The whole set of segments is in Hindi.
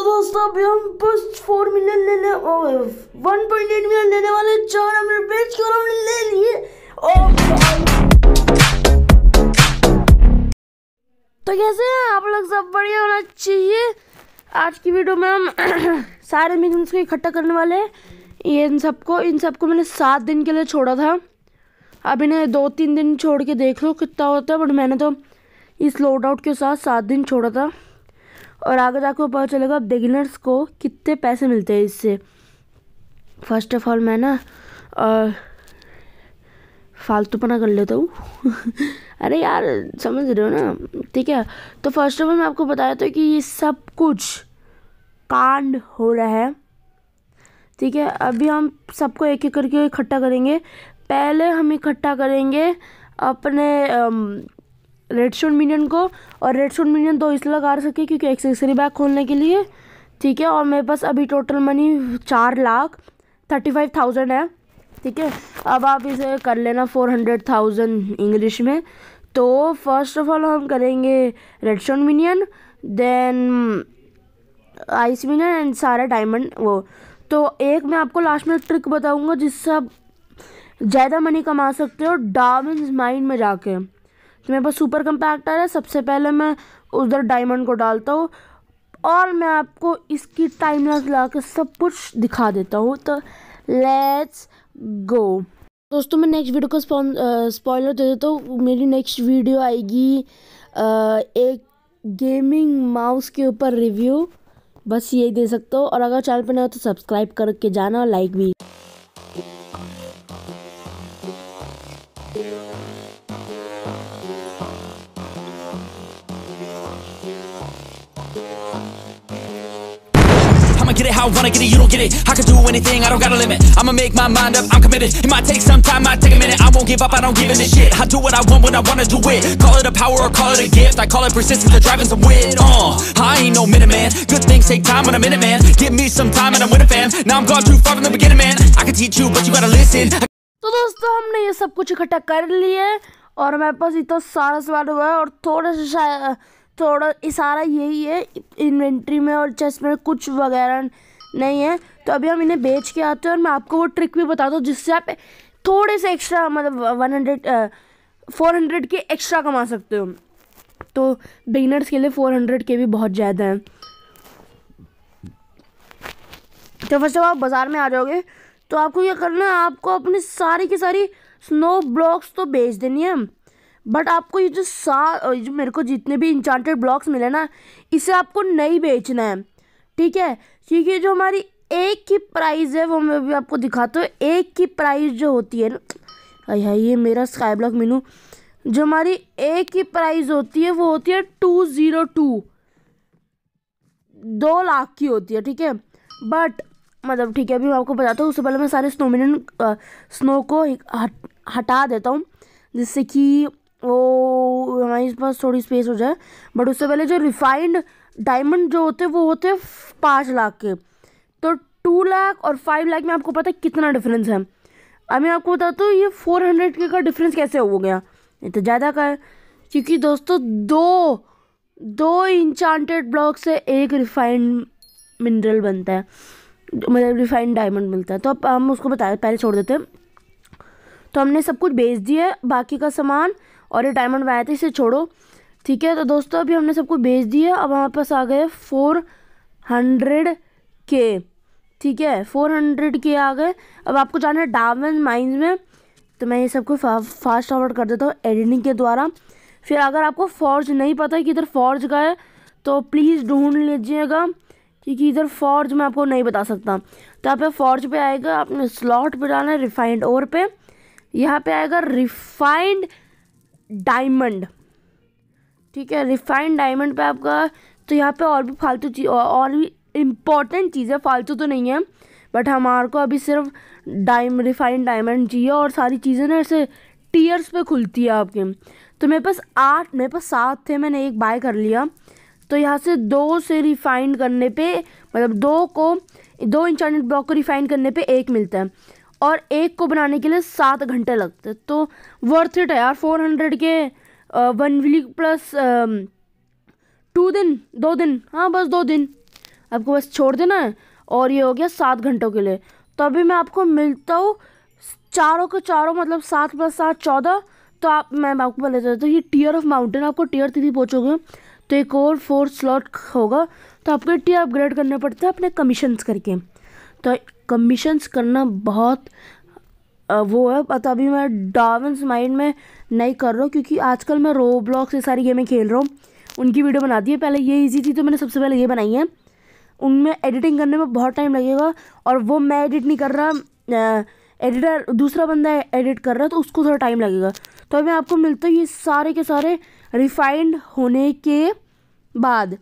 तो दोस्तों अभी हम बस फोर मिलियन लेने वन पॉइंट एट मिलियन लेने वाले चार हंड्रेड पेज को हमने ले लिए तो कैसे हैं आप लोग सब बढ़िया होना चाहिए आज की वीडियो में हम सारे मिशन को इकट्ठा करने वाले हैं ये इन सबको इन सबको मैंने सात दिन के लिए छोड़ा था अब इन्हें दो तीन दिन छोड़ के देख लो कितना होता है बट मैंने तो इस लोड आउट के साथ सात दिन छोड़ा था और आगे जाकर पता चलेगा बिगिनर्स को कितने पैसे मिलते हैं इससे फर्स्ट ऑफ ऑल मैं ना फालतूपना कर लेता हूँ अरे यार समझ रहे हो ना ठीक है तो फर्स्ट ऑफ ऑल मैं आपको बताया था कि ये सब कुछ कांड हो रहा है ठीक है अभी हम सबको एक एक करके इकट्ठा करेंगे पहले हम इकट्ठा करेंगे अपने रेड शोन मिनियन को और रेड शोन मिनियन दो इसलिए लगा सके क्योंकि एक्सेसरी बैग खोलने के लिए ठीक है और मेरे पास अभी टोटल मनी चार लाख थर्टी फाइव थाउजेंड है ठीक है अब आप इसे कर लेना फोर हंड्रेड थाउजेंड इंग्लिश में तो फर्स्ट ऑफ ऑल हम करेंगे red stone minion then ice minion and सारा डायमंड वो तो एक मैं आपको लास्ट में ट्रिक बताऊँगा जिससे आप ज़्यादा मनी कमा सकते हो डार्विन माइंड में जाके तो मेरे पास सुपर कंपैक्टर है सबसे पहले मैं उधर डायमंड को डालता हूँ और मैं आपको इसकी टाइम लाइन ला कर सब कुछ दिखा देता हूँ तो लेट्स गो दोस्तों मैं नेक्स्ट वीडियो को स्पॉइलर दे देता हूँ मेरी नेक्स्ट वीडियो आएगी एक गेमिंग माउस के ऊपर रिव्यू बस यही दे सकते हो और अगर चैनल पर नहीं हो तो सब्सक्राइब करके जाना और लाइक भी I'ma get it how I wanna get it, you don't get it I can do anything, I don't got a limit I'ma make my mind up, I'm committed It might take some time, might take a minute I won't give up, I don't give in a shit I do what I want when I wanna do it Call it a power or call it a gift I call it persistence, I'm driving some wit uh, I ain't no minute man. Good things take time when I'm in it, man Give me some time and I'm with a fan Now I'm gone too far from the beginning, man I can teach you, but you gotta listen So तो दोस्तों हमने ये सब कुछ इकट्ठा कर लिए और हमारे पास इतना सारा सवाल हुआ है और थोड़े से थोड़ा इशारा यही है इन्वेंट्री में और चेस्ट में कुछ वगैरह नहीं है तो अभी हम इन्हें बेच के आते हैं और मैं आपको वो ट्रिक भी बता दूँ जिससे आप थोड़े से एक्स्ट्रा मतलब वन हंड्रेड फोर हंड्रेड के एक्स्ट्रा कमा सकते हो तो बिगनर्स के लिए फोर हंड्रेड के भी बहुत ज़्यादा हैं तो फर्स्ट जब आप बाज़ार में आ जाओगे तो आपको क्या करना है आपको अपनी सारी की सारी स्नो ब्लॉक्स तो बेच देनी है बट आपको ये जो सा जो मेरे को जितने भी इंचार्टेड ब्लॉक्स मिले ना इसे आपको नहीं बेचना है ठीक है क्योंकि जो हमारी एक की प्राइस है वो मैं अभी आपको दिखाता हूँ एक की प्राइस जो होती है ना अरे ये मेरा स्काई ब्लॉक मीनू जो हमारी एक की प्राइस होती है वो होती है टू ज़ीरो टू दो लाख की होती है ठीक है बट मतलब ठीक है अभी मैं आपको बताता हूँ उससे पहले मैं सारे स्नोमिन स्नो को हट, हटा देता हूँ जिससे कि वो हमारे पास थोड़ी स्पेस हो जाए बट उससे पहले जो रिफाइंड डायमंड जो होते हैं वो होते हैं पाँच लाख के तो टू लाख और फाइव लाख में आपको पता है कितना डिफरेंस है अब मैं आपको बताता हूँ ये फोर हंड्रेड के का डिफरेंस कैसे हो गया ये तो ज़्यादा का है क्योंकि दोस्तों दो दो इंचांटेड ब्लॉक से एक रिफाइंड मिनरल बनता है मतलब रिफाइंड डायमंड मिलता है तो अब हम उसको बता पहले छोड़ देते हैं तो हमने सब कुछ बेच दिया है बाकी का सामान और ये डायमंड आया था इसे छोड़ो ठीक है तो दोस्तों अभी हमने सबको भेज दिया अब हमारे पास आ गए फोर हंड्रेड के ठीक है फोर हंड्रेड के आ गए अब आपको जाना है डायमंड माइंस में तो मैं ये सबको फा, फास्ट फॉरवर्ड कर देता हूँ एडिटिंग के द्वारा फिर अगर आपको फॉर्ज नहीं पता कि इधर फॉर्ज का है तो प्लीज़ ढूंढ लीजिएगा क्योंकि इधर फॉर्ज मैं आपको नहीं बता सकता तो यहाँ पे फॉर्ज पे आएगा आपने स्लॉट पे जाना है रिफाइंड और पे यहाँ पे आएगा रिफाइंड डायमंड ठीक है रिफाइंड डायमंड पे आपका तो यहाँ पे और भी फालतू चीज और भी इम्पॉर्टेंट चीज़ है फालतू तो नहीं है बट हमारे को अभी सिर्फ डाइम रिफाइंड डायमंड चाहिए और सारी चीज़ें ना ऐसे टीयर्स पे खुलती है आपके तो मेरे पास आठ मेरे पास सात थे मैंने एक बाय कर लिया तो यहाँ से दो से रिफाइंड करने पे मतलब दो को दो इंटरनेट ब्लॉक को रिफाइंड करने पे एक मिलता है और एक को बनाने के लिए सात घंटे लगते तो वर्थ इट है यार फोर हंड्रेड के वन वीक प्लस टू दिन दो दिन हाँ बस दो दिन आपको बस छोड़ देना है और ये हो गया सात घंटों के लिए तो अभी मैं आपको मिलता हूँ चारों के चारों मतलब सात प्लस सात चौदह तो आप मैं आपको बता देता हूँ ये टीयर ऑफ माउंटेन आपको टीयर थ्री पहुँचोगे तो एक और फोर स्लॉट होगा तो आपको टीयर अपग्रेड करने पड़ते हैं अपने कमीशन करके तो कमीशंस करना बहुत वो है पर अभी मैं डावेंस माइंड में नहीं कर रहा हूँ क्योंकि आजकल मैं रो ब्लॉक्स से सारी गेमें खेल रहा हूँ उनकी वीडियो बनाती है पहले ये इजी थी तो मैंने सबसे पहले ये बनाई है उनमें एडिटिंग करने में बहुत टाइम लगेगा और वो मैं एडिट नहीं कर रहा एडिटर दूसरा बंदा एडिट कर रहा है तो उसको थोड़ा टाइम लगेगा तो अभी आपको मिलता हूँ ये सारे के सारे रिफाइंड होने के बाद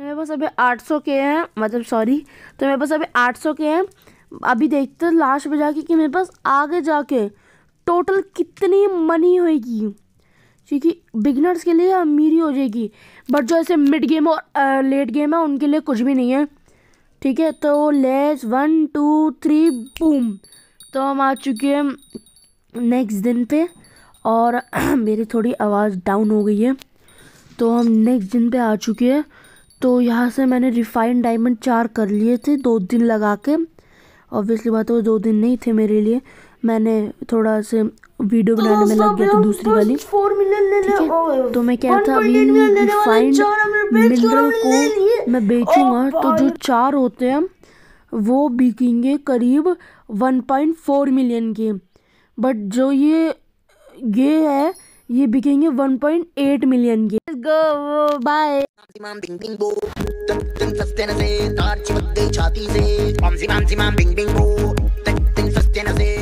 तो मेरे पास अभी आठ सौ के हैं मतलब सॉरी तो मेरे पास अभी आठ सौ के हैं अभी देखते लास्ट में जाके कि मेरे पास आगे जाके टोटल कितनी मनी होएगी क्योंकि बिगनर्स के लिए अमीरी हो जाएगी बट जो ऐसे मिड गेम और लेट गेम है उनके लिए कुछ भी नहीं है ठीक है तो let's one two three boom तो हम आ चुके हैं नेक्स्ट दिन पे और मेरी थोड़ी आवाज़ डाउन हो गई है तो हम नेक्स्ट दिन पे आ चुके हैं तो यहाँ से मैंने रिफाइंड डायमंड चार कर लिए थे दो दिन लगा के ऑब्वियसली बात है वो दो दिन नहीं थे मेरे लिए मैंने थोड़ा से वीडियो तो बनाने में लग गया था दूसरी वाली तो मैं क्या था अभी रिफाइंड मिनरल को मैं बेचूंगा तो जो चार होते हैं वो बिकेंगे करीब 1.4 मिलियन के बट जो ये ये है ये बिकेंगे 1.8 मिलियन के गो बाय छाती से